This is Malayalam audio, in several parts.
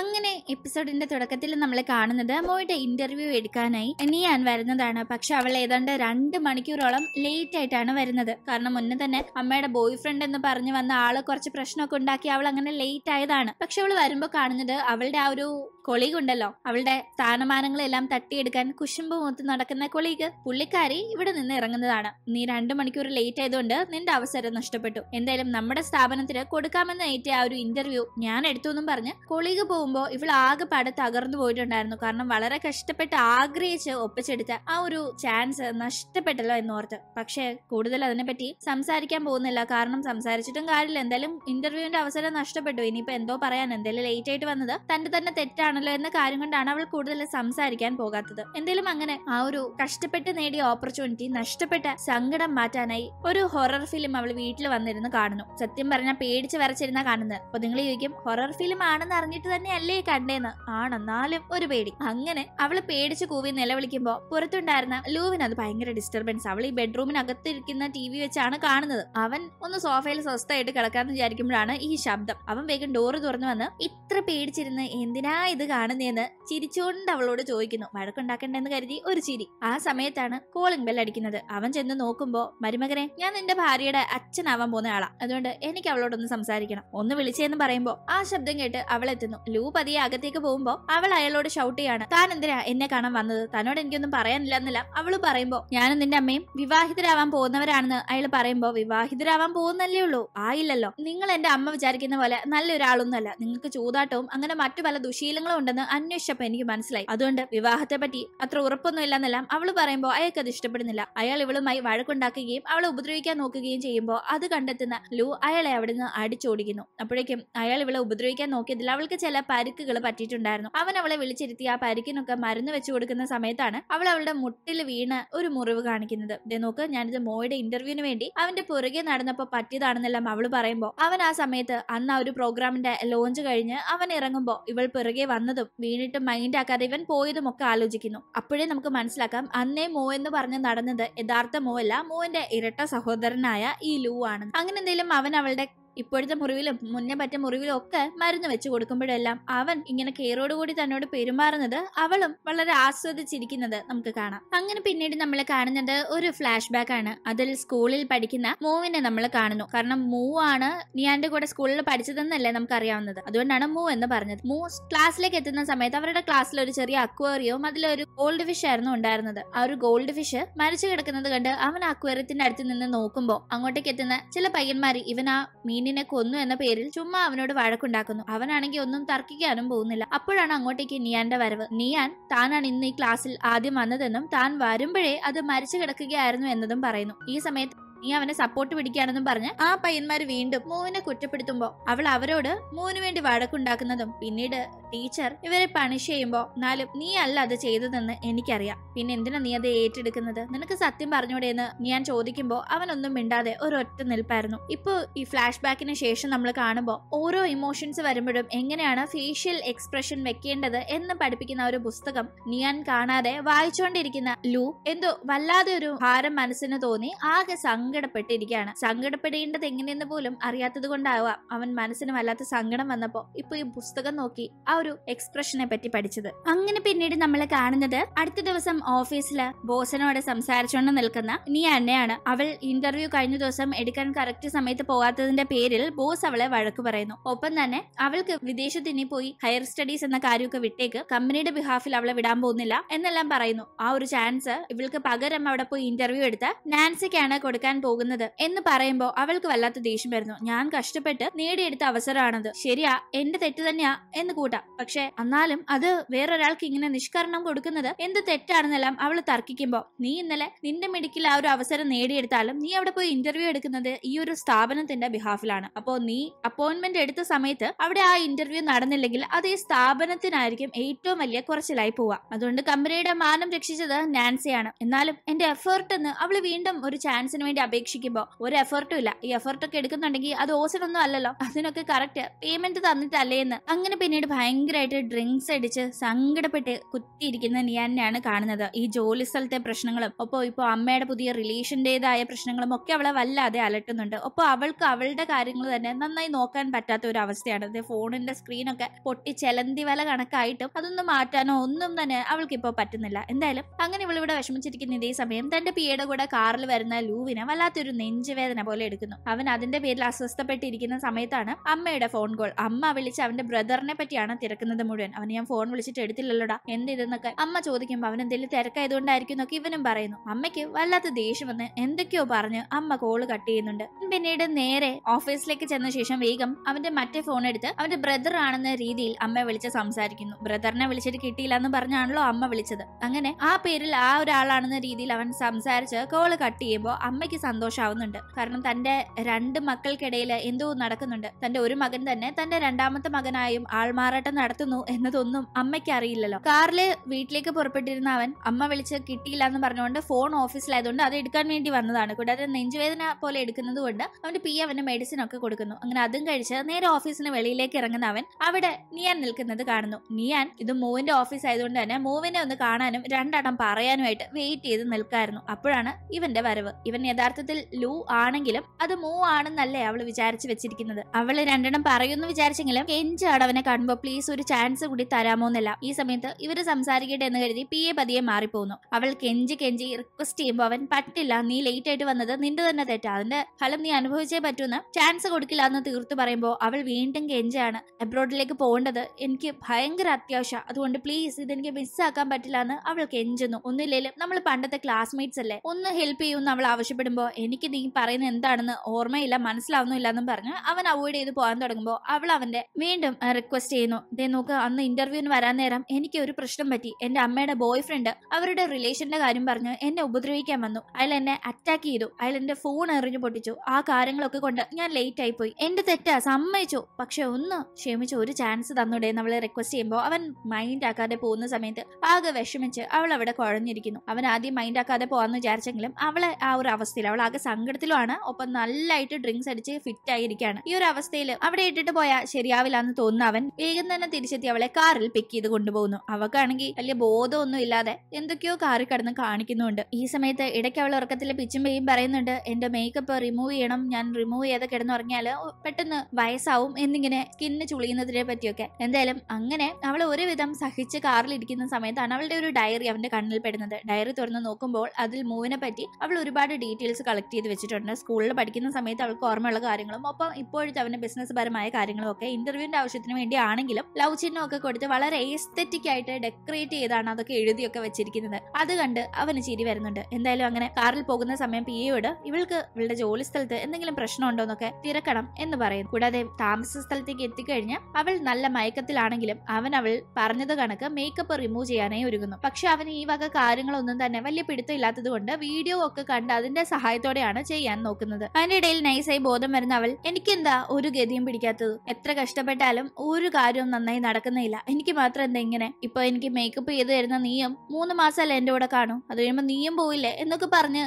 അങ്ങനെ എപ്പിസോഡിന്റെ തുടക്കത്തിൽ നമ്മൾ കാണുന്നത് അമ്മയുടെ ഇന്റർവ്യൂ എടുക്കാനായി നിയാൻ വരുന്നതാണ് പക്ഷെ അവൾ ഏതാണ്ട് രണ്ട് മണിക്കൂറോളം ലേറ്റ് ആയിട്ടാണ് വരുന്നത് കാരണം മുന്നേ തന്നെ അമ്മയുടെ ബോയ് ഫ്രണ്ട് എന്ന് പറഞ്ഞു വന്ന ആള് കുറച്ച് പ്രശ്നമൊക്കെ ഉണ്ടാക്കി അവൾ അങ്ങനെ ലേറ്റ് ആയതാണ് പക്ഷെ അവൾ വരുമ്പോൾ കാണുന്നത് അവളുടെ ആ ഒരു കൊളീഗ് ഉണ്ടല്ലോ അവളുടെ സ്ഥാനമാനങ്ങളെല്ലാം തട്ടിയെടുക്കാൻ കുശുമ്പ് മൂത്ത് നടക്കുന്ന കൊളിക്ക് പുള്ളിക്കാരി ഇവിടെ നിന്ന് ഇറങ്ങുന്നതാണ് നീ രണ്ട് മണിക്കൂർ ലേറ്റ് ആയതുകൊണ്ട് നിന്റെ അവസരം നഷ്ടപ്പെട്ടു എന്തായാലും നമ്മുടെ സ്ഥാപനത്തിന് കൊടുക്കാമെന്ന് ഏറ്റ ആ ഒരു ഇന്റർവ്യൂ ഞാൻ എടുത്തു എന്നും പറഞ്ഞ് കൊളീഗ് പോകും പോകുമ്പോൾ ഇവൾ ആകെ പട തകർന്നു പോയിട്ടുണ്ടായിരുന്നു കാരണം വളരെ കഷ്ടപ്പെട്ട് ആഗ്രഹിച്ച് ഒപ്പിച്ചെടുത്ത ആ ഒരു ചാൻസ് നഷ്ടപ്പെട്ടല്ലോ എന്നോർത്ത് പക്ഷേ കൂടുതൽ അതിനെപ്പറ്റി സംസാരിക്കാൻ പോകുന്നില്ല കാരണം സംസാരിച്ചിട്ടും കാര്യമില്ല എന്തായാലും ഇന്റർവ്യൂവിന്റെ അവസരം നഷ്ടപ്പെട്ടു ഇനിയിപ്പോ എന്തോ പറയാൻ എന്തെങ്കിലും ലേറ്റ് ആയിട്ട് വന്നത് തന്റെ തന്നെ തെറ്റാണല്ലോ എന്ന കാര്യം കൊണ്ടാണ് അവൾ കൂടുതൽ സംസാരിക്കാൻ പോകാത്തത് എന്തായാലും അങ്ങനെ ആ ഒരു കഷ്ടപ്പെട്ട് നേടിയ ഓപ്പർച്യൂണിറ്റി നഷ്ടപ്പെട്ട സങ്കടം മാറ്റാനായി ഒരു ഹൊറർ ഫിലിം അവൾ വീട്ടിൽ വന്നിരുന്ന് കാണുന്നു സത്യം പറഞ്ഞാൽ പേടിച്ച് വരച്ചിരുന്ന കാണുന്നത് അപ്പൊ നിങ്ങൾ ചോദിക്കും ഹൊറർ ഫിലിം ആണെന്ന് അറിഞ്ഞിട്ട് തന്നെ അല്ലേ കണ്ടേന്ന് ആണെന്നാലും ഒരു പേടി അങ്ങനെ അവള് പേടിച്ച് കൂവി നിലവിളിക്കുമ്പോ പുറത്തുണ്ടായിരുന്ന ലൂവിന് അത് ഭയങ്കര ഡിസ്റ്റർബൻസ് അവൾ ഈ ബെഡ്റൂമിനകത്തിരിക്കുന്ന ടി വി വെച്ചാണ് കാണുന്നത് അവൻ ഒന്ന് സോഫയിൽ സ്വസ്ഥമായിട്ട് കിടക്കാന്ന് വിചാരിക്കുമ്പോഴാണ് ഈ ശബ്ദം അവൻ വേഗം ഡോറ് തുറന്നു വന്ന് ഇത്ര പേടിച്ചിരുന്ന് എന്തിനാ ഇത് കാണുന്നതെന്ന് ചിരിച്ചുകൊണ്ട് അവളോട് ചോദിക്കുന്നു വഴക്കുണ്ടാക്കണ്ടെന്ന് കരുതി ഒരു ചിരി ആ സമയത്താണ് കോളിംഗ് ബെൽ അടിക്കുന്നത് അവൻ ചെന്ന് നോക്കുമ്പോ മരുമകനെ ഞാൻ നിന്റെ ഭാര്യയുടെ അച്ഛനാവാൻ പോകുന്ന ആളാ അതുകൊണ്ട് എനിക്ക് അവളോടൊന്ന് സംസാരിക്കണം ഒന്ന് വിളിച്ചെന്ന് പറയുമ്പോ ആ ശബ്ദം കേട്ട് അവളെത്തുന്നു ലൂ പതിയെ അകത്തേക്ക് പോകുമ്പോ അവൾ അയാളോട് ഷൗട്ട് ചെയ്യാണ് താൻ എന്തിനാ എന്നെ കാണാൻ വന്നത് തന്നോട് എനിക്കൊന്നും പറയാനില്ലെന്നില്ല അവള് പറയുമ്പോൾ ഞാനും നിന്റെ അമ്മയും വിവാഹിതരാവാൻ പോകുന്നവരാണെന്ന് അയാൾ പറയുമ്പോൾ വിവാഹിതരാവാൻ പോകുന്നല്ലേ ഉള്ളൂ ആയില്ലല്ലോ നിങ്ങൾ എന്റെ അമ്മ വിചാരിക്കുന്ന പോലെ നല്ലൊരാളൊന്നുമല്ല നിങ്ങൾക്ക് ചൂതാട്ടവും അങ്ങനെ മറ്റു പല ദുശീലങ്ങളും ഉണ്ടെന്ന് അന്വേഷിച്ചപ്പോ എനിക്ക് മനസ്സിലായി അതുകൊണ്ട് വിവാഹത്തെ പറ്റി അത്ര ഉറപ്പൊന്നും ഇല്ലെന്നെല്ലാം അവള് പറയുമ്പോൾ അയാൾക്ക് അത് ഇഷ്ടപ്പെടുന്നില്ല അയാൾ ഇവളുമായി വഴക്കുണ്ടാക്കുകയും അവളെ ഉപദ്രവിക്കാൻ നോക്കുകയും ചെയ്യുമ്പോൾ അത് കണ്ടെത്തുന്ന ലൂ അയാളെ അവിടുന്ന് അടിച്ചോടിക്കുന്നു അപ്പോഴേക്കും അയാൾ ഇവളെ ഉപദ്രവിക്കാൻ നോക്കിയതിൽ അവൾക്ക് ചില പരുക്കുകൾ പറ്റിയിട്ടുണ്ടായിരുന്നു അവൻ അവളെ വിളിച്ചിരുത്തി ആ പരുക്കിനൊക്കെ മരുന്ന് വെച്ചു കൊടുക്കുന്ന സമയത്താണ് അവൾ അവളുടെ മുട്ടിൽ വീണ് ഒരു മുറിവ് കാണിക്കുന്നത് ഇതേ നോക്ക് ഞാനിത് മോയുടെ ഇന്റർവ്യൂവിന് വേണ്ടി അവന്റെ പുറകെ നടന്നപ്പോൾ പറ്റിയതാണെന്നെല്ലാം അവൾ പറയുമ്പോൾ അവൻ ആ സമയത്ത് അന്ന് ആ ഒരു പ്രോഗ്രാമിന്റെ ലോഞ്ച് കഴിഞ്ഞ് അവൻ ഇറങ്ങുമ്പോൾ ഇവൾ പുറകെ വന്നതും വീണിട്ട് മൈൻഡ് ആക്കാതെ ഇവൻ പോയതും ഒക്കെ ആലോചിക്കുന്നു അപ്പോഴേ നമുക്ക് മനസ്സിലാക്കാം അന്നേ മോ എന്ന് പറഞ്ഞ് നടന്നത് യഥാർത്ഥ മോ അല്ല മോന്റെ ഇരട്ട സഹോദരനായ ഈ ലൂ ആണ് അങ്ങനെ അവൻ അവളുടെ ഇപ്പോഴത്തെ മുറിവിലും മുന്നേ പറ്റ മുറിവിലും ഒക്കെ മരുന്ന് വെച്ച് കൊടുക്കുമ്പോഴെല്ലാം അവൻ ഇങ്ങനെ കെയറോടുകൂടി തന്നോട് പെരുമാറുന്നത് അവളും വളരെ ആസ്വദിച്ചിരിക്കുന്നത് നമുക്ക് കാണാം അങ്ങനെ പിന്നീട് നമ്മൾ കാണുന്നത് ഒരു ഫ്ലാഷ് ബാക്ക് ആണ് അതിൽ സ്കൂളിൽ പഠിക്കുന്ന മൂവിനെ നമ്മൾ കാണുന്നു കാരണം മൂ ആണ് നിയാന്റെ കൂടെ സ്കൂളിൽ പഠിച്ചതെന്നല്ലേ അറിയാവുന്നത് അതുകൊണ്ടാണ് മൂ എന്ന് പറഞ്ഞത് മൂ ക്ലാസ്സിലേക്ക് എത്തുന്ന സമയത്ത് അവരുടെ ക്ലാസ്സിൽ ഒരു ചെറിയ അക്വേറിയവും അതിലൊരു ഗോൾഡ് ഫിഷ് ആയിരുന്നു ഉണ്ടായിരുന്നത് ആ ഒരു ഗോൾഡ് ഫിഷ് മരിച്ചു കിടക്കുന്നത് കണ്ട് അവൻ അക്വേറിയത്തിന്റെ അടുത്ത് നിന്ന് നോക്കുമ്പോൾ അങ്ങോട്ടേക്ക് എത്തുന്ന ചില പയ്യന്മാർ ഇവൻ ആ മീൻ നിന്നിനെ കൊന്നു എന്ന പേരിൽ ചുമ്മാ അവനോട് വഴക്കുണ്ടാക്കുന്നു അവനാണെങ്കിൽ ഒന്നും തർക്കിക്കാനും പോകുന്നില്ല അപ്പോഴാണ് അങ്ങോട്ടേക്ക് നിയാന്റെ വരവ് നിയാൻ താനാണ് ഇന്ന് ഈ ക്ലാസ്സിൽ ആദ്യം വന്നതെന്നും താൻ വരുമ്പോഴേ അത് മരിച്ചു കിടക്കുകയായിരുന്നു എന്നതും പറയുന്നു ഈ സമയത്ത് നീ അവനെ സപ്പോർട്ട് പിടിക്കാനെന്നും പറഞ്ഞ് ആ പയ്യന്മാര് വീണ്ടും മൂവിനെ കുറ്റപ്പെടുത്തുമ്പോൾ അവൾ അവരോട് മൂവിന് വേണ്ടി വഴക്കുണ്ടാക്കുന്നതും പിന്നീട് ടീച്ചർ ഇവരെ പണിഷ് ചെയ്യുമ്പോൾ എന്നാലും നീ അല്ല അത് ചെയ്തതെന്ന് എനിക്കറിയാം പിന്നെ എന്തിനാ നീ അത് ഏറ്റെടുക്കുന്നത് നിനക്ക് സത്യം പറഞ്ഞൂടെ എന്ന് ഞാൻ ചോദിക്കുമ്പോൾ അവനൊന്നും മിണ്ടാതെ ഒരൊറ്റ നിൽപ്പായിരുന്നു ഇപ്പോ ഈ ഫ്ലാഷ് ബാക്കിന് ശേഷം നമ്മൾ കാണുമ്പോൾ ഓരോ ഇമോഷൻസ് വരുമ്പോഴും എങ്ങനെയാണ് ഫേഷ്യൽ എക്സ്പ്രഷൻ വെക്കേണ്ടത് എന്ന് പഠിപ്പിക്കുന്ന ഒരു പുസ്തകം നിയാൻ കാണാതെ വായിച്ചുകൊണ്ടിരിക്കുന്ന ലൂ എന്തോ വല്ലാതെ ഒരു ഭാരം മനസ്സിന് തോന്നി ആകെ സങ്ക സങ്കടപ്പെട്ടിരിക്കുകയാണ് സങ്കടപ്പെടേണ്ടത് എങ്ങനെയെന്ന് പോലും അറിയാത്തത് കൊണ്ടാവാം അവൻ മനസ്സിന് വല്ലാത്ത സങ്കടം വന്നപ്പോ ഇപ്പൊ ഈ പുസ്തകം നോക്കി ആ ഒരു എക്സ്പ്രഷനെ പറ്റി പഠിച്ചത് അങ്ങനെ പിന്നീട് നമ്മൾ കാണുന്നത് അടുത്ത ദിവസം ഓഫീസില് ബോസനോട് സംസാരിച്ചുകൊണ്ട് നിൽക്കുന്ന നീ അന്നയാണ് അവൾ ഇന്റർവ്യൂ കഴിഞ്ഞ ദിവസം എടുക്കാൻ കറക്റ്റ് സമയത്ത് പോകാത്തതിന്റെ പേരിൽ ബോസ് അവളെ വഴക്ക് പറയുന്നു ഒപ്പം തന്നെ അവൾക്ക് വിദേശത്ത് ഇനി പോയി ഹയർ സ്റ്റഡീസ് എന്ന കാര്യമൊക്കെ വിട്ടേക്ക് കമ്പനിയുടെ ബിഹാഫിൽ അവളെ വിടാൻ പോകുന്നില്ല എന്നെല്ലാം പറയുന്നു ആ ഒരു ചാൻസ് ഇവൾക്ക് പകരം അവിടെ പോയി ഇന്റർവ്യൂ എടുത്ത് നാൻസിക്കാണ് കൊടുക്കാൻ ഞാൻ പോകുന്നത് എന്ന് പറയുമ്പോ അവൾക്ക് വല്ലാത്ത ദേഷ്യം വരുന്നു ഞാൻ കഷ്ടപ്പെട്ട് നേടിയെടുത്ത അവസരമാണത് ശരിയാ എന്റെ തെറ്റ് തന്നെയാ എന്ന് കൂട്ടാം പക്ഷെ എന്നാലും അത് വേറൊരാൾക്ക് ഇങ്ങനെ നിഷ്കരണം കൊടുക്കുന്നത് എന്ത് തെറ്റാണെന്നെല്ലാം അവൾ തർക്കിക്കുമ്പോൾ നീ ഇന്നലെ നിന്റെ മെഡിക്കൽ ആ ഒരു അവസരം നേടിയെടുത്താലും നീ അവിടെ പോയി ഇന്റർവ്യൂ എടുക്കുന്നത് ഈ ഒരു സ്ഥാപനത്തിന്റെ ബിഹാഫിലാണ് അപ്പോ നീ അപ്പോയിന്റ്മെന്റ് എടുത്ത സമയത്ത് അവിടെ ആ ഇന്റർവ്യൂ നടന്നില്ലെങ്കിൽ അത് ഈ സ്ഥാപനത്തിനായിരിക്കും ഏറ്റവും വലിയ കുറച്ചിലായി പോവാ അതുകൊണ്ട് കമ്പനിയുടെ മാനം രക്ഷിച്ചത് നാൻസിയാണ് എന്നാലും എന്റെ എഫേർട്ട് എന്ന് അവൾ വീണ്ടും ഒരു ചാൻസിന് വേണ്ടി അപേക്ഷിക്കുമ്പോൾ ഒരു എഫേർട്ടും ഇല്ല ഈ എഫേർട്ടൊക്കെ എടുക്കുന്നുണ്ടെങ്കിൽ അത് ഓസിനൊന്നും അല്ലല്ലോ അതിനൊക്കെ കറക്റ്റ് പേയ്മെന്റ് തന്നിട്ടല്ലേന്ന് അങ്ങനെ പിന്നീട് ഭയങ്കരമായിട്ട് ഡ്രിങ്ക്സ് അടിച്ച് സങ്കടപ്പെട്ട് കുത്തിയിരിക്കുന്ന നിയാനെയാണ് കാണുന്നത് ഈ ജോലി സ്ഥലത്തെ പ്രശ്നങ്ങളും ഒപ്പം ഇപ്പോൾ അമ്മയുടെ പുതിയ റിലേഷൻ്റെതായ പ്രശ്നങ്ങളും ഒക്കെ അവളെ വല്ലാതെ അലട്ടുന്നുണ്ട് ഒപ്പം അവൾക്ക് അവളുടെ കാര്യങ്ങൾ തന്നെ നന്നായി നോക്കാൻ പറ്റാത്ത ഒരു അവസ്ഥയാണ് ഫോണിന്റെ സ്ക്രീനൊക്കെ പൊട്ടി ചെലന്തി വല കണക്കായിട്ടും അതൊന്നും മാറ്റാനോ ഒന്നും തന്നെ അവൾക്ക് ഇപ്പോൾ പറ്റുന്നില്ല എന്തായാലും അങ്ങനെ ഇവളിവിടെ വിഷമിച്ചിരിക്കുന്ന ഇതേ സമയം തന്റെ പിയുടെ കൂടെ കാറിൽ വരുന്ന ലൂവിനെ വല്ലാത്തൊരു നെഞ്ചുവേദന പോലെ എടുക്കുന്നു അവൻ അതിന്റെ പേരിൽ അസ്വസ്ഥപ്പെട്ടിരിക്കുന്ന സമയത്താണ് അമ്മയുടെ ഫോൺ കോൾ അമ്മ വിളിച്ച് അവന്റെ ബ്രദറിനെ പറ്റിയാണ് തിരക്കുന്നത് മുഴുവൻ അവന് ഞാൻ ഫോൺ വിളിച്ചിട്ട് എടുത്തില്ലല്ലോടാ എന്ത് ഇതെന്നൊക്കെ അമ്മ ചോദിക്കുമ്പോൾ അവൻ എന്തെങ്കിലും തിരക്കായതുകൊണ്ടായിരിക്കും എന്നൊക്കെ ഇവനും പറയുന്നു അമ്മയ്ക്ക് വല്ലാത്ത ദേഷ്യം വന്ന് എന്തൊക്കെയോ പറഞ്ഞ് അമ്മ കോള് കട്ട് ചെയ്യുന്നുണ്ട് പിന്നീട് നേരെ ഓഫീസിലേക്ക് ചെന്ന ശേഷം വേഗം അവന്റെ മറ്റേ ഫോൺ എടുത്ത് അവന്റെ ബ്രദർ ആണെന്ന രീതിയിൽ അമ്മ വിളിച്ച് സംസാരിക്കുന്നു ബ്രദറിനെ വിളിച്ചിട്ട് കിട്ടിയില്ല എന്ന് പറഞ്ഞാണല്ലോ അമ്മ വിളിച്ചത് അങ്ങനെ ആ പേരിൽ ആ ഒരാളാണെന്ന രീതിയിൽ അവൻ സംസാരിച്ച് കോള് കട്ട് ചെയ്യുമ്പോൾ അമ്മയ്ക്ക് സന്തോഷമാവുന്നുണ്ട് കാരണം തന്റെ രണ്ട് മക്കൾക്കിടയിൽ എന്തോ നടക്കുന്നുണ്ട് തന്റെ ഒരു മകൻ തന്നെ തന്റെ രണ്ടാമത്തെ മകനായും ആൾമാറാട്ടം നടത്തുന്നു എന്നതൊന്നും അമ്മയ്ക്ക് അറിയില്ലല്ലോ കാറില് വീട്ടിലേക്ക് പുറപ്പെട്ടിരുന്ന അവൻ അമ്മ വിളിച്ച് കിട്ടിയില്ല എന്ന് പറഞ്ഞുകൊണ്ട് ഫോൺ ഓഫീസിലായതുകൊണ്ട് അത് എടുക്കാൻ വേണ്ടി വന്നതാണ് കൂടാതെ നെഞ്ചുവേദന പോലെ എടുക്കുന്നത് കൊണ്ട് അവന്റെ പി അവന് മെഡിസിൻ ഒക്കെ കൊടുക്കുന്നു അങ്ങനെ അതും കഴിച്ച് നേരെ ഓഫീസിന് വെളിയിലേക്ക് ഇറങ്ങുന്ന അവൻ അവിടെ നിയാൻ നിൽക്കുന്നത് കാണുന്നു നിയാൻ ഇത് മൂവിന്റെ ഓഫീസ് ആയതുകൊണ്ട് തന്നെ മൂവിനെ ഒന്ന് കാണാനും രണ്ടടം പറയാനുമായിട്ട് വെയിറ്റ് ചെയ്ത് നിൽക്കായിരുന്നു അപ്പോഴാണ് ഇവന്റെ വരവ് ഇവൻ യഥാർത്ഥ യഥാർത്ഥത്തിൽ ലൂ ആണെങ്കിലും അത് മൂ ആണെന്നല്ലേ അവൾ വിചാരിച്ചു വെച്ചിരിക്കുന്നത് അവൾ രണ്ടെണ്ണം പറയുന്നു വിചാരിച്ചെങ്കിലും കെഞ്ചാണ് അവനെ കാണുമ്പോ പ്ലീസ് ഒരു ചാൻസ് കൂടി തരാമോന്നല്ല ഈ സമയത്ത് ഇവര് സംസാരിക്കട്ടെ എന്ന് കരുതി എ പതിയെ മാറിപ്പോകുന്നു അവൾ കെഞ്ചി കെഞ്ചി റിക്വസ്റ്റ് ചെയ്യുമ്പോൾ അവൻ പറ്റില്ല നീ ലേറ്റ് ആയിട്ട് വന്നത് നിന്റെ തന്നെ തെറ്റാ അതിന്റെ ഫലം നീ അനുഭവിച്ചേ പറ്റൂന്ന് ചാൻസ് കൊടുക്കില്ല എന്ന് തീർത്തു പറയുമ്പോൾ അവൾ വീണ്ടും കെഞ്ചാണ് അബ്രോഡിലേക്ക് പോകേണ്ടത് എനിക്ക് ഭയങ്കര അത്യാവശ്യം അതുകൊണ്ട് പ്ലീസ് ഇതെനിക്ക് മിസ്സാക്കാൻ പറ്റില്ല എന്ന് അവൾ കെഞ്ചുന്നു ഒന്നുമില്ലെങ്കിലും നമ്മൾ പണ്ടത്തെ ക്ലാസ്മേറ്റ്സ് അല്ലേ ഒന്ന് ഹെൽപ്പ് ചെയ്യുമെന്ന് അവൾ ആവശ്യപ്പെടുമ്പോ എനിക്ക് നീ പറയുന്നത് എന്താണെന്ന് ഓർമ്മയില്ല മനസ്സിലാവുന്നില്ല എന്നും പറഞ്ഞ് അവൻ അവോയ്ഡ് ചെയ്ത് പോകാൻ തുടങ്ങുമ്പോൾ അവൾ അവന്റെ വീണ്ടും റിക്വസ്റ്റ് ചെയ്യുന്നു ദേ നോക്ക് അന്ന് ഇന്റർവ്യൂവിന് വരാൻ നേരം എനിക്ക് ഒരു പ്രശ്നം പറ്റി എന്റെ അമ്മയുടെ ബോയ് ഫ്രണ്ട് അവരുടെ റിലേഷന്റെ കാര്യം പറഞ്ഞ് എന്നെ ഉപദ്രവിക്കാൻ വന്നു അയാൾ എന്നെ അറ്റാക്ക് ചെയ്തു അയാൾ എന്റെ ഫോൺ എറിഞ്ഞു പൊട്ടിച്ചു ആ കാര്യങ്ങളൊക്കെ കൊണ്ട് ഞാൻ ലേറ്റ് ആയി പോയി എന്റെ തെറ്റാ സമ്മതിച്ചു പക്ഷെ ഒന്ന് ക്ഷമിച്ച് ഒരു ചാൻസ് തന്നൂടെ നമ്മളെ റിക്വസ്റ്റ് ചെയ്യുമ്പോൾ അവൻ മൈൻഡ് ആക്കാതെ പോകുന്ന സമയത്ത് ആകെ വിഷമിച്ച് അവൾ അവിടെ കുഴഞ്ഞിരിക്കുന്നു അവൻ ആദ്യം മൈൻഡ് ആക്കാതെ പോകാന്ന് വിചാരിച്ചെങ്കിലും അവളെ ആ ഒരു അവസ്ഥയിൽ പറ്റുന്നില്ല അവൾ ആകെ സങ്കടത്തിലുമാണ് ഒപ്പം നല്ലായിട്ട് ഡ്രിങ്ക്സ് അടിച്ച് ഫിറ്റ് ആയിരിക്കാണ് ഈ ഒരു അവസ്ഥയിൽ അവിടെ ഇട്ടിട്ട് പോയാൽ ശരിയാവില്ല എന്ന് തോന്നുന്ന അവൻ വേഗം തന്നെ തിരിച്ചെത്തി അവളെ കാറിൽ പിക്ക് ചെയ്ത് കൊണ്ടുപോകുന്നു അവക്കാണെങ്കിൽ വലിയ ബോധമൊന്നും ഇല്ലാതെ എന്തൊക്കെയോ കാറിൽ കടന്ന് കാണിക്കുന്നുണ്ട് ഈ സമയത്ത് ഇടയ്ക്ക് അവൾ ഉറക്കത്തിൽ പെയ്യും പറയുന്നുണ്ട് എന്റെ മേക്കപ്പ് റിമൂവ് ചെയ്യണം ഞാൻ റിമൂവ് ചെയ്ത് കിടന്നുറങ്ങിയാൽ പെട്ടെന്ന് വയസ്സാവും എന്നിങ്ങനെ സ്കിന്ന് ചുളിയുന്നതിനെ പറ്റിയൊക്കെ എന്തായാലും അങ്ങനെ അവൾ ഒരുവിധം സഹിച്ച് കാറിൽ ഇരിക്കുന്ന സമയത്താണ് അവളുടെ ഒരു ഡയറി അവന്റെ കണ്ണിൽ പെടുന്നത് ഡയറി തുറന്ന് നോക്കുമ്പോൾ അതിൽ മൂവിനെ പറ്റി അവൾ ഒരുപാട് ഡീറ്റെയിൽസ് ഡീറ്റെയിൽസ് കളക്ട് ചെയ്ത് വെച്ചിട്ടുണ്ട് സ്കൂളിൽ പഠിക്കുന്ന സമയത്ത് അവൾക്ക് ഓർമ്മയുള്ള കാര്യങ്ങളും ഒപ്പം ഇപ്പോഴത്തെ അവൻ്റെ ബിസിനസ് പരമായ കാര്യങ്ങളും ഒക്കെ ഇന്റർവ്യൂവിന്റെ ആവശ്യത്തിന് വേണ്ടി ആണെങ്കിലും ലവ് ചിഹ്നം ഒക്കെ കൊടുത്ത് വളരെ എസ്തെറ്റിക് ആയിട്ട് ഡെക്കറേറ്റ് ചെയ്താണ് അതൊക്കെ എഴുതിയൊക്കെ വെച്ചിരിക്കുന്നത് അത് കണ്ട് അവന് ചിരി വരുന്നുണ്ട് എന്തായാലും അങ്ങനെ കാറിൽ പോകുന്ന സമയം പി എയോട് ഇവൾക്ക് ഇവളുടെ ജോലി സ്ഥലത്ത് എന്തെങ്കിലും പ്രശ്നമുണ്ടോ എന്നൊക്കെ തിരക്കണം എന്ന് പറയും കൂടാതെ താമസ സ്ഥലത്തേക്ക് എത്തിക്കഴിഞ്ഞ് അവൾ നല്ല മയക്കത്തിലാണെങ്കിലും അവൻ അവൾ പറഞ്ഞത് കണക്ക് മേക്കപ്പ് റിമൂവ് ചെയ്യാനായി ഒരുങ്ങുന്നു പക്ഷെ അവൻ ഈ വക കാര്യങ്ങളൊന്നും തന്നെ വലിയ ഇല്ലാത്തത് കൊണ്ട് വീഡിയോ ഒക്കെ കണ്ട് അതിന്റെ സഹായം സഹായത്തോടെയാണ് ചെയ്യാൻ നോക്കുന്നത് അതിനിടയിൽ നൈസായി ബോധം വരുന്ന അവൾ എനിക്കെന്താ ഒരു ഗതിയും പിടിക്കാത്തത് എത്ര കഷ്ടപ്പെട്ടാലും ഒരു കാര്യവും നന്നായി നടക്കുന്നില്ല എനിക്ക് മാത്രം എന്താ ഇങ്ങനെ ഇപ്പൊ എനിക്ക് മേക്കപ്പ് ചെയ്തു തരുന്ന നീയും മൂന്ന് മാസം അല്ല എന്റെ കൂടെ കാണും അത് കഴിയുമ്പോ നീയും പോയില്ലേ എന്നൊക്കെ പറഞ്ഞ്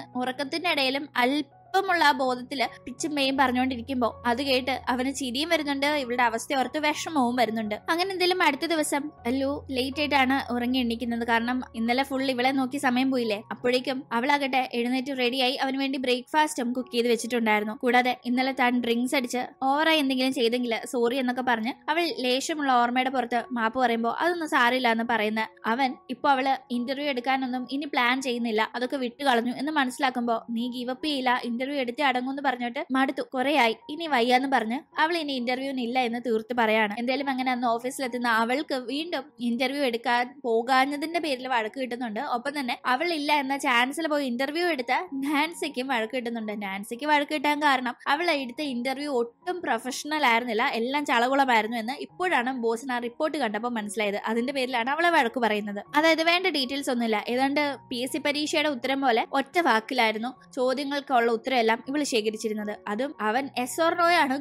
ഇടയിലും അല്പം ഒപ്പമുള്ള ആ ബോധത്തില് പിച്ചുമ്മയും പറഞ്ഞുകൊണ്ടിരിക്കുമ്പോൾ അത് കേട്ട് അവന് ചിരിയും വരുന്നുണ്ട് ഇവളുടെ അവസ്ഥ ഓർത്ത് വിഷമവും വരുന്നുണ്ട് അങ്ങനെ എന്തെങ്കിലും അടുത്ത ദിവസം അല്ലു ലേറ്റ് ആയിട്ടാണ് ഉറങ്ങി എണ്ണിക്കുന്നത് കാരണം ഇന്നലെ ഫുൾ ഇവളെ നോക്കി സമയം പോയില്ലേ അപ്പോഴേക്കും അവളാകട്ടെ എഴുന്നേറ്റ് റെഡിയായി അവന് വേണ്ടി ബ്രേക്ക്ഫാസ്റ്റും കുക്ക് ചെയ്ത് വെച്ചിട്ടുണ്ടായിരുന്നു കൂടാതെ ഇന്നലെ താൻ ഡ്രിങ്ക്സ് അടിച്ച് ഓവറായി എന്തെങ്കിലും ചെയ്തെങ്കിൽ സോറി എന്നൊക്കെ പറഞ്ഞ് അവൾ ലേശമുള്ള ഓർമ്മയുടെ പുറത്ത് മാപ്പ് പറയുമ്പോൾ അതൊന്നും സാരില്ല എന്ന് പറയുന്ന അവൻ ഇപ്പോൾ അവള് ഇന്റർവ്യൂ എടുക്കാനൊന്നും ഇനി പ്ലാൻ ചെയ്യുന്നില്ല അതൊക്കെ വിട്ടുകളഞ്ഞു എന്ന് മനസ്സിലാക്കുമ്പോൾ നീ ഗീവപ്പ് ചെയ്യില്ല ഇന്റർവ്യൂ എടുത്ത് എന്ന് പറഞ്ഞിട്ട് മടുത്തു കുറെയായി ഇനി വയ്യാന്ന് പറഞ്ഞ് അവൾ ഇനി ഇന്റർവ്യൂവിന് ഇല്ല എന്ന് തീർത്ത് പറയാണ് എന്തായാലും അങ്ങനെ അന്ന് ഓഫീസിലെത്തുന്ന അവൾക്ക് വീണ്ടും ഇന്റർവ്യൂ എടുക്കാൻ പോകാഞ്ഞതിന്റെ പേരിൽ വഴക്ക് കിട്ടുന്നുണ്ട് ഒപ്പം തന്നെ അവൾ ഇല്ല എന്ന ചാൻസിൽ പോയി ഇന്റർവ്യൂ എടുത്ത നാൻസിക്കും വഴക്ക് കിട്ടുന്നുണ്ട് നാൻസിക്ക് വഴക്ക് കിട്ടാൻ കാരണം അവൾ എടുത്ത ഇന്റർവ്യൂ ഒട്ടും പ്രൊഫഷണൽ ആയിരുന്നില്ല എല്ലാം ചളകുളമായിരുന്നു എന്ന് ഇപ്പോഴാണ് ബോസിന് ആ റിപ്പോർട്ട് കണ്ടപ്പോൾ മനസ്സിലായത് അതിന്റെ പേരിലാണ് അവളെ വഴക്ക് പറയുന്നത് അതായത് വേണ്ട ഡീറ്റെയിൽസ് ഒന്നുമില്ല ഏതാണ്ട് പി എസ് സി പരീക്ഷയുടെ ഉത്തരം പോലെ ഒറ്റ വാക്കിലായിരുന്നു ചോദ്യങ്ങൾക്കുള്ള ഉത്തരം ഉത്തരമെല്ലാം ഇവൾ ശേഖരിച്ചിരുന്നത് അതും അവൻ എസ് ഓർ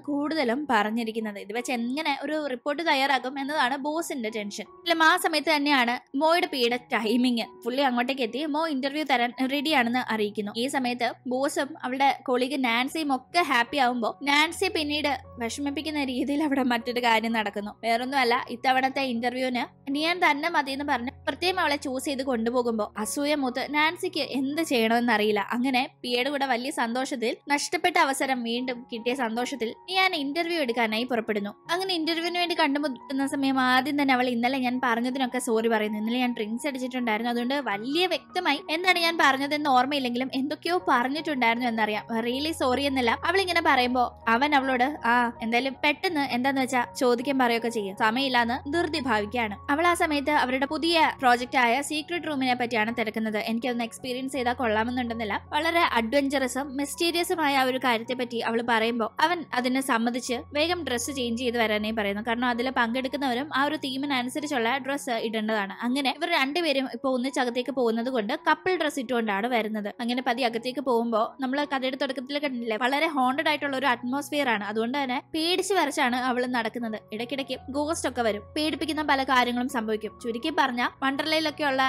കൂടുതലും പറഞ്ഞിരിക്കുന്നത് ഇത് വെച്ച് എങ്ങനെ ഒരു റിപ്പോർട്ട് തയ്യാറാക്കും എന്നതാണ് ബോസിന്റെ ടെൻഷൻ അല്ല ആ സമയത്ത് തന്നെയാണ് മോയുടെ പീഡ ടൈമിങ് പുള്ളി അങ്ങോട്ടേക്ക് എത്തി മോ ഇന്റർവ്യൂ തരാൻ റെഡിയാണെന്ന് അറിയിക്കുന്നു ഈ സമയത്ത് ബോസും അവളുടെ കൊളീഗ് നാൻസിയും ഒക്കെ ഹാപ്പി ആവുമ്പോൾ നാൻസി പിന്നീട് വിഷമിപ്പിക്കുന്ന രീതിയിൽ അവിടെ മറ്റൊരു കാര്യം നടക്കുന്നു വേറൊന്നുമല്ല ഇത്തവണത്തെ ഇന്റർവ്യൂവിന് നിയാൻ തന്നെ മതി എന്ന് പറഞ്ഞ് പ്രത്യേകം അവളെ ചൂസ് ചെയ്ത് കൊണ്ടുപോകുമ്പോൾ അസൂയ മൂത്ത് നാൻസിക്ക് എന്ത് ചെയ്യണമെന്ന് അറിയില്ല അങ്ങനെ പിയുടെ കൂടെ വലിയ സന്തോഷം സന്തോഷത്തിൽ നഷ്ടപ്പെട്ട അവസരം വീണ്ടും കിട്ടിയ സന്തോഷത്തിൽ ഞാൻ ഇന്റർവ്യൂ എടുക്കാനായി പുറപ്പെടുന്നു അങ്ങനെ ഇന്റർവ്യൂവിന് വേണ്ടി കണ്ടുമുട്ടുന്ന സമയം ആദ്യം തന്നെ അവൾ ഇന്നലെ ഞാൻ പറഞ്ഞതിനൊക്കെ സോറി പറയുന്നു ഇന്നലെ ഞാൻ ഡ്രിങ്ക്സ് അടിച്ചിട്ടുണ്ടായിരുന്നു അതുകൊണ്ട് വലിയ വ്യക്തമായി എന്താണ് ഞാൻ പറഞ്ഞതെന്ന് ഓർമ്മയില്ലെങ്കിലും എന്തൊക്കെയോ പറഞ്ഞിട്ടുണ്ടായിരുന്നു എന്നറിയാം റിയലി സോറി എന്നല്ല അവൾ ഇങ്ങനെ പറയുമ്പോ അവൻ അവളോട് ആ എന്തായാലും പെട്ടെന്ന് എന്താന്ന് വെച്ചാ ചോദിക്കാൻ പറയുകയൊക്കെ ചെയ്യും സമയമില്ലാന്ന് ധൃതി ഭാവിക്കുകയാണ് അവൾ ആ സമയത്ത് അവരുടെ പുതിയ പ്രോജക്റ്റ് ആയ സീക്രട്ട് റൂമിനെ പറ്റിയാണ് തിരക്കുന്നത് എനിക്കതൊന്ന് എക്സ്പീരിയൻസ് ചെയ്താൽ കൊള്ളാമെന്നുണ്ടെന്നില്ല വളരെ അഡ്വഞ്ചറസും മിസ്റ്റീരിയസുമായ ആ ഒരു കാര്യത്തെ പറ്റി അവൾ പറയുമ്പോൾ അവൻ അതിനെ സമ്മതിച്ച് വേഗം ഡ്രസ്സ് ചേഞ്ച് ചെയ്ത് വരാനേ പറയുന്നു കാരണം അതിൽ പങ്കെടുക്കുന്നവരും ആ ഒരു തീമിനനുസരിച്ചുള്ള ഡ്രസ്സ് ഇടേണ്ടതാണ് അങ്ങനെ ഇവർ രണ്ടുപേരും ഇപ്പോൾ ഒന്നിച്ചകത്തേക്ക് പോകുന്നത് കൊണ്ട് കപ്പിൾ ഡ്രസ്സ് ഇട്ടുകൊണ്ടാണ് വരുന്നത് അങ്ങനെ പതി അകത്തേക്ക് പോകുമ്പോൾ നമ്മൾ കഥയുടെ തുടക്കത്തിൽ കണ്ടില്ലേ വളരെ ഹോണ്ടഡ് ആയിട്ടുള്ള ഒരു അറ്റ്മോസ്ഫിയർ ആണ് അതുകൊണ്ട് തന്നെ പേടിച്ച് വരച്ചാണ് അവൾ നടക്കുന്നത് ഇടയ്ക്കിടയ്ക്ക് ഗോസ്റ്റ് ഒക്കെ വരും പേടിപ്പിക്കുന്ന പല കാര്യങ്ങളും സംഭവിക്കും ചുരുക്കി പറഞ്ഞ വണ്ടർലയിലൊക്കെയുള്ള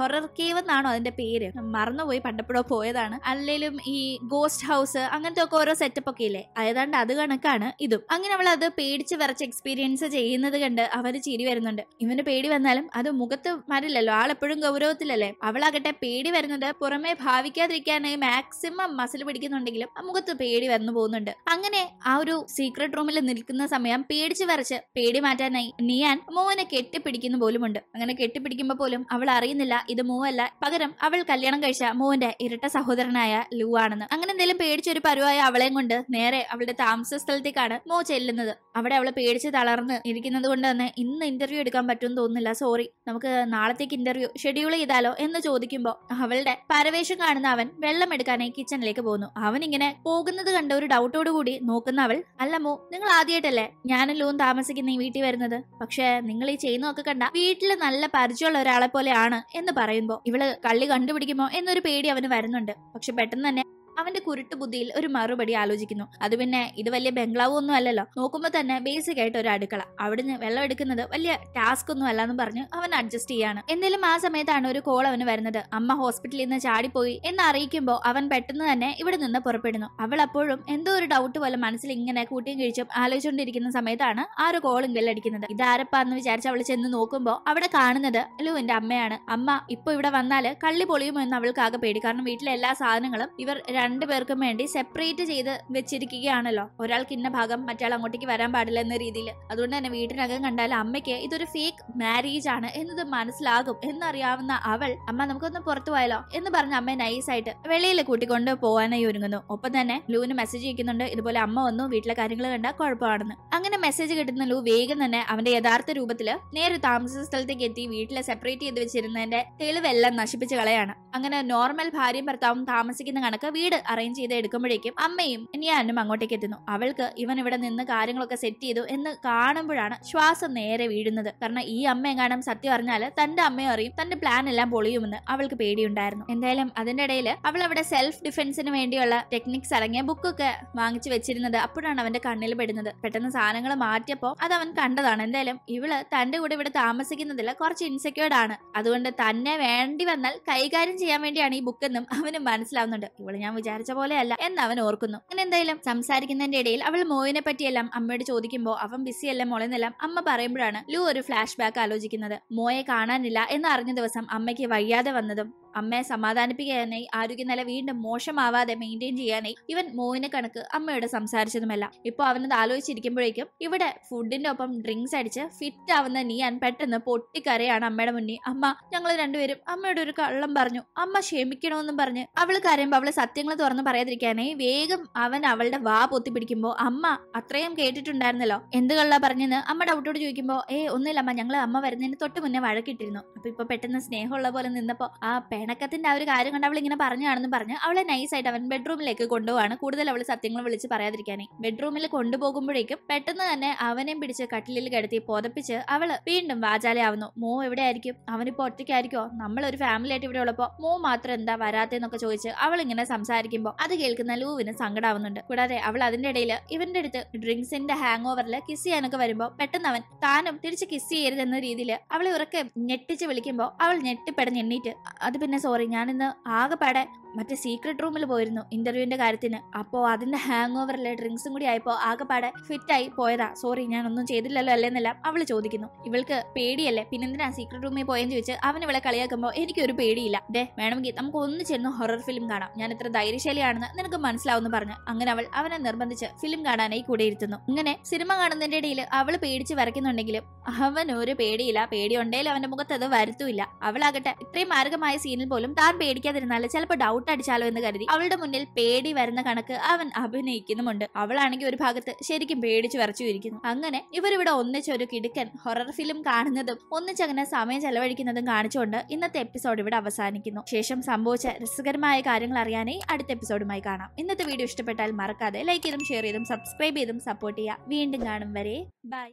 ഹൊറർ കേവ് എന്നാണോ അതിന്റെ പേര് മറന്നുപോയി പണ്ടപ്പോഴോ പോയതാണ് അല്ലെങ്കിലും ഈ ഗോസ്റ്റ് ഹൗസ് അങ്ങനത്തെ ഒക്കെ ഓരോ സെറ്റപ്പ് ഒക്കെ ഇല്ലേ ഏതാണ്ട് അത് കണക്കാണ് ഇതും അങ്ങനെ അവൾ അത് പേടിച്ച് വരച്ച് എക്സ്പീരിയൻസ് ചെയ്യുന്നത് കണ്ട് അവര് ചിരി വരുന്നുണ്ട് ഇവന് പേടി വന്നാലും അത് മുഖത്ത് മരില്ലല്ലോ ആളെപ്പോഴും ഗൗരവത്തിലല്ലേ അവളാകട്ടെ പേടി വരുന്നത് പുറമെ ഭാവിക്കാതിരിക്കാനായി മാക്സിമം മസിൽ പിടിക്കുന്നുണ്ടെങ്കിലും ആ മുഖത്ത് പേടി വന്നു പോകുന്നുണ്ട് അങ്ങനെ ആ ഒരു സീക്രട്ട് റൂമിൽ നിൽക്കുന്ന സമയം പേടിച്ച് വരച്ച് പേടി മാറ്റാനായി നിയാൻ മോവനെ കെട്ടിപ്പിടിക്കുന്ന പോലുമുണ്ട് അങ്ങനെ കെട്ടിപ്പിടിക്കുമ്പോൾ പോലും അവൾ അറിയുന്നില്ല ഇത് മോവല്ല പകരം അവൾ കല്യാണം കഴിച്ച മോവന്റെ ഇരട്ട സഹോദരനായ ലൂ ആണെന്ന് അങ്ങനെ എന്തെങ്കിലും പേടിച്ചൊരു പരുവായ അവളെയും കൊണ്ട് നേരെ അവളുടെ താമസ സ്ഥലത്തേക്കാണ് മോ ചെല്ലുന്നത് അവിടെ അവളെ പേടിച്ച് തളർന്ന് ഇരിക്കുന്നത് കൊണ്ട് തന്നെ ഇന്ന് ഇന്റർവ്യൂ എടുക്കാൻ പറ്റുമെന്ന് തോന്നുന്നില്ല സോറി നമുക്ക് നാളത്തേക്ക് ഇന്റർവ്യൂ ഷെഡ്യൂൾ ചെയ്താലോ എന്ന് ചോദിക്കുമ്പോൾ അവളുടെ പരവേഷം കാണുന്ന അവൻ വെള്ളം എടുക്കാനായി കിച്ചണിലേക്ക് പോകുന്നു അവൻ ഇങ്ങനെ പോകുന്നത് കണ്ട ഒരു ഡൗട്ടോട് കൂടി നോക്കുന്ന അവൾ അല്ല മോ നിങ്ങൾ ആദ്യമായിട്ടല്ലേ ഞാനും ലോൺ താമസിക്കുന്ന ഈ വീട്ടിൽ വരുന്നത് പക്ഷേ നിങ്ങൾ ഈ ചെയ്യുന്നതൊക്കെ കണ്ട വീട്ടിൽ നല്ല പരിചയമുള്ള ഒരാളെ പോലെയാണ് എന്ന് പറയുമ്പോൾ ഇവള് കള്ളി കണ്ടുപിടിക്കുമോ എന്നൊരു പേടി അവന് വരുന്നുണ്ട് പക്ഷെ പെട്ടെന്ന് തന്നെ അവന്റെ കുരുട്ടു ബുദ്ധിയിൽ ഒരു മറുപടി ആലോചിക്കുന്നു അത് പിന്നെ ഇത് വലിയ ബംഗ്ലാവ് ഒന്നും അല്ലല്ലോ നോക്കുമ്പോൾ തന്നെ ബേസിക് ആയിട്ട് ഒരു അടുക്കള അവിടുന്ന് വെള്ളം എടുക്കുന്നത് വലിയ ടാസ്ക് ഒന്നും അല്ലെന്ന് പറഞ്ഞ് അവൻ അഡ്ജസ്റ്റ് ചെയ്യാണ് എന്തായാലും ആ സമയത്താണ് ഒരു കോൾ അവന് വരുന്നത് അമ്മ ഹോസ്പിറ്റലിൽ നിന്ന് ചാടിപ്പോയി എന്ന് അറിയിക്കുമ്പോൾ അവൻ പെട്ടെന്ന് തന്നെ ഇവിടെ നിന്ന് പുറപ്പെടുന്നു അവൾ അപ്പോഴും എന്തോ ഒരു ഡൗട്ട് പോലെ മനസ്സിൽ ഇങ്ങനെ കൂട്ടിയും കഴിച്ചും ആലോചിച്ചുകൊണ്ടിരിക്കുന്ന സമയത്താണ് ആ ഒരു കോളും ബെല്ലടിക്കുന്നത് ഇതാരപ്പാന്ന് വിചാരിച്ച് അവൾ ചെന്ന് നോക്കുമ്പോൾ അവിടെ കാണുന്നത് ലുവിന്റെ അമ്മയാണ് അമ്മ ഇപ്പൊ ഇവിടെ വന്നാൽ കള്ളി പൊളിയുമോ എന്ന് അവൾക്ക് ആകെ പേടി കാരണം വീട്ടിലെ എല്ലാ സാധനങ്ങളും ഇവർ രണ്ടു പേർക്കും വേണ്ടി സെപ്പറേറ്റ് ചെയ്ത് വെച്ചിരിക്കുകയാണല്ലോ ഒരാൾക്ക് ഇന്ന ഭാഗം മറ്റാൾ അങ്ങോട്ടേക്ക് വരാൻ പാടില്ല എന്ന രീതിയിൽ അതുകൊണ്ട് തന്നെ വീട്ടിനകം കണ്ടാൽ അമ്മയ്ക്ക് ഇതൊരു ഫേക്ക് മാരേജ് ആണ് എന്നത് മനസ്സിലാകും എന്നറിയാവുന്ന അവൾ അമ്മ നമുക്കൊന്ന് പുറത്തു പോയാലോ എന്ന് പറഞ്ഞ അമ്മയെ നൈസായിട്ട് വെളിയിൽ കൂട്ടിക്കൊണ്ട് പോകാനായി ഒരുങ്ങുന്നു ഒപ്പം തന്നെ ലൂവിന് മെസ്സേജ് അയക്കുന്നുണ്ട് ഇതുപോലെ അമ്മ വന്നു വീട്ടിലെ കാര്യങ്ങൾ കണ്ട കുഴപ്പമാണെന്ന് അങ്ങനെ മെസ്സേജ് കിട്ടുന്ന ലൂ വേഗം തന്നെ അവന്റെ യഥാർത്ഥ രൂപത്തിൽ നേരെ താമസ സ്ഥലത്തേക്ക് എത്തി വീട്ടിലെ സെപ്പറേറ്റ് ചെയ്ത് വെച്ചിരുന്നതിന്റെ തെളിവെല്ലാം നശിപ്പിച്ച് കളയാണ് അങ്ങനെ നോർമൽ ഭാര്യയും ഭർത്താവും താമസിക്കുന്ന കണക്ക് വീട് വീട് അറേഞ്ച് ചെയ്ത് എടുക്കുമ്പോഴേക്കും അമ്മയും ഇനിയാനും അങ്ങോട്ടേക്ക് എത്തുന്നു അവൾക്ക് ഇവൻ ഇവിടെ നിന്ന് കാര്യങ്ങളൊക്കെ സെറ്റ് ചെയ്തു എന്ന് കാണുമ്പോഴാണ് ശ്വാസം നേരെ വീഴുന്നത് കാരണം ഈ അമ്മ എങ്ങാനും സത്യം അറിഞ്ഞാൽ തന്റെ അമ്മയും അറിയും തന്റെ പ്ലാൻ എല്ലാം പൊളിയുമെന്ന് അവൾക്ക് പേടിയുണ്ടായിരുന്നു എന്തായാലും അതിന്റെ ഇടയിൽ അവൾ അവിടെ സെൽഫ് ഡിഫൻസിന് വേണ്ടിയുള്ള ടെക്നിക്സ് അടങ്ങിയ ബുക്കൊക്കെ വാങ്ങിച്ചു വെച്ചിരുന്നത് അപ്പോഴാണ് അവന്റെ കണ്ണിൽ പെടുന്നത് പെട്ടെന്ന് സാധനങ്ങൾ മാറ്റിയപ്പോ അത് അവൻ കണ്ടതാണ് എന്തായാലും ഇവള് തന്റെ കൂടെ ഇവിടെ താമസിക്കുന്നതിൽ കുറച്ച് ഇൻസെക്യൂർഡ് ആണ് അതുകൊണ്ട് തന്നെ വേണ്ടി വന്നാൽ കൈകാര്യം ചെയ്യാൻ വേണ്ടിയാണ് ഈ ബുക്കെന്നും അവന് മനസ്സിലാവുന്നുണ്ട് ഇവള് ഞാൻ വിചാരിച്ച പോലെയല്ല എന്ന് അവൻ ഓർക്കുന്നു അങ്ങനെ എന്തായാലും സംസാരിക്കുന്നതിന്റെ ഇടയിൽ അവൾ മോവിനെ പറ്റിയെല്ലാം അമ്മയോട് ചോദിക്കുമ്പോൾ അവൻ ബിസിയല്ല മുളന്നെല്ലാം അമ്മ പറയുമ്പോഴാണ് ലു ഒരു ഫ്ലാഷ് ബാക്ക് ആലോചിക്കുന്നത് മോയെ കാണാനില്ല എന്ന് അറിഞ്ഞ ദിവസം അമ്മയ്ക്ക് വയ്യാതെ വന്നതും അമ്മയെ സമാധാനിപ്പിക്കാനായി ആരോഗ്യനില വീണ്ടും മോശമാവാതെ മെയിൻറ്റെയിൻ ചെയ്യാനായി ഇവൻ മോഹിനെ കണക്ക് അമ്മയോട് സംസാരിച്ചതുമല്ല ഇപ്പൊ അവനത് ആലോചിച്ചിരിക്കുമ്പോഴേക്കും ഇവിടെ ഫുഡിന്റെ ഒപ്പം ഡ്രിങ്ക്സ് അടിച്ച് ഫിറ്റ് ആവുന്ന നീയാൻ പെട്ടെന്ന് പൊട്ടിക്കരയാണ് അമ്മയുടെ മുന്നിൽ അമ്മ ഞങ്ങൾ രണ്ടുപേരും അമ്മയുടെ ഒരു കള്ളം പറഞ്ഞു അമ്മ ക്ഷമിക്കണമെന്നും പറഞ്ഞ് അവൾ കരയുമ്പോൾ അവള് സത്യങ്ങൾ തുറന്ന് പറയാതിരിക്കാനായി വേഗം അവൻ അവളുടെ വാ പൊത്തി പിടിക്കുമ്പോൾ അമ്മ അത്രയും കേട്ടിട്ടുണ്ടായിരുന്നല്ലോ എന്ത് കള്ള പറഞ്ഞെന്ന് അമ്മ ഡൗട്ടോട് ചോദിക്കുമ്പോൾ ഏ ഒന്നുമില്ല അമ്മ ഞങ്ങൾ അമ്മ വരുന്നതിന് തൊട്ട് മുന്നേ വഴക്കിട്ടിരുന്നു അപ്പൊ ഇപ്പൊ പെട്ടെന്ന് സ്നേഹമുള്ള പോലെ നിന്നപ്പോ ആ പേ ഇണക്കത്തിൻ്റെ ആ ഒരു കാര്യം കണ്ട് അവൾ ഇങ്ങനെ പറഞ്ഞാണെന്ന് പറഞ്ഞ് അവളെ നൈസായിട്ട് അവൻ ബെഡ്റൂമിലേക്ക് കൊണ്ടുപോവാണ് കൂടുതൽ അവൾ സത്യങ്ങൾ വിളിച്ച് പറയാതിരിക്കാനേ ബെഡ്റൂമിൽ കൊണ്ടുപോകുമ്പോഴേക്കും പെട്ടെന്ന് തന്നെ അവനെയും പിടിച്ച് കട്ടിലിൽ കിടത്തി പുതപ്പിച്ച് അവൾ വീണ്ടും വാചാലയാവുന്നു മോ എവിടെയായിരിക്കും അവനിപ്പോ ഒറ്റയ്ക്കായിരിക്കോ നമ്മളൊരു ഫാമിലി ആയിട്ട് ഇവിടെ ഉള്ളപ്പോ മോ മാത്രം എന്താ വരാത്തെന്നൊക്കെ ചോദിച്ച് അവൾ ഇങ്ങനെ സംസാരിക്കുമ്പോൾ അത് കേൾക്കുന്ന ലൂവിന് സങ്കടാവുന്നുണ്ട് കൂടാതെ അവൾ അതിന്റെ ഇടയിൽ ഇവന്റെ അടുത്ത് ഡ്രിങ്ക്സിന്റെ ഹാങ് ഓവറിൽ കിസ് ചെയ്യാനൊക്കെ വരുമ്പോൾ പെട്ടെന്ന് അവൻ താനും തിരിച്ച് കിസ് ചെയ്യരുതെന്ന രീതിയിൽ അവളെ ഉറക്കെ ഞെട്ടിച്ച് വിളിക്കുമ്പോൾ അവൾ ഞെട്ടിപ്പെടഞ്ഞ് എണ്ണീറ്റ് അത് പിന്നെ പിന്നെ സോറി ഞാനിന്ന് ആകെപ്പാടെ മറ്റേ സീക്രട്ട് റൂമിൽ പോയിരുന്നു ഇന്റർവ്യൂവിന്റെ കാര്യത്തിന് അപ്പോ അതിന്റെ ഹാങ് ഓവറിലെ ഡ്രിങ്ക്സും കൂടി ആയപ്പോൾ ആകെപ്പാടെ ഫിറ്റായി പോയതാ സോറി ഞാൻ ഒന്നും ചെയ്തില്ലല്ലോ അല്ലെന്നെല്ലാം അവൾ ചോദിക്കുന്നു ഇവൾക്ക് പേടിയല്ലേ പിന്നെന്തിനാ സീക്രട്ട് റൂമിൽ പോയെന്ന് ചോദിച്ച് അവൻ ഇവളെ കളിയാക്കുമ്പോൾ എനിക്കൊരു പേടിയില്ല ഡേ വേണമെങ്കിൽ നമുക്ക് ഒന്ന് ചേർന്ന് ഹൊറർ ഫിലിം കാണാം ഞാൻ എത്ര ധൈര്യശാലിയാണെന്ന് നിനക്ക് മനസ്സിലാവുന്നു പറഞ്ഞു അങ്ങനെ അവൾ അവനെ നിർബന്ധിച്ച് ഫിലിം കാണാനായി കൂടെ ഇരുത്തുന്നു ഇങ്ങനെ സിനിമ കാണുന്നതിന്റെ ഇടയിൽ അവൾ പേടിച്ച് വരയ്ക്കുന്നുണ്ടെങ്കിലും അവൻ ഒരു പേടിയില്ല പേടി അവന്റെ മുഖത്ത് അത് വരുത്തൂല്ല അവളാകട്ടെ ഇത്രയും മാരകമായ സീനിൽ പോലും താൻ പേടിക്കാതിരുന്നാലും ചിലപ്പോൾ ഡൗട്ട് കൂട്ടടിച്ചാലോ എന്ന് കരുതി അവളുടെ മുന്നിൽ പേടി വരുന്ന കണക്ക് അവൻ അഭിനയിക്കുന്നുമുണ്ട് അവളാണെങ്കിൽ ഒരു ഭാഗത്ത് ശരിക്കും പേടിച്ചു വരച്ചു ഇരിക്കുന്നു അങ്ങനെ ഇവരിവിടെ ഒന്നിച്ചൊരു കിടുക്കൻ ഹൊറർ ഫിലിം കാണുന്നതും ഒന്നിച്ചങ്ങനെ സമയം ചെലവഴിക്കുന്നതും കാണിച്ചുകൊണ്ട് ഇന്നത്തെ എപ്പിസോഡ് ഇവിടെ അവസാനിക്കുന്നു ശേഷം സംഭവിച്ച രസകരമായ കാര്യങ്ങൾ അറിയാനായി അടുത്ത എപ്പിസോഡുമായി കാണാം ഇന്നത്തെ വീഡിയോ ഇഷ്ടപ്പെട്ടാൽ മറക്കാതെ ലൈക്ക് ചെയ്തും ഷെയർ ചെയ്തും സബ്സ്ക്രൈബ് ചെയ്തും സപ്പോർട്ട് ചെയ്യുക വീണ്ടും കാണും വരെ ബൈ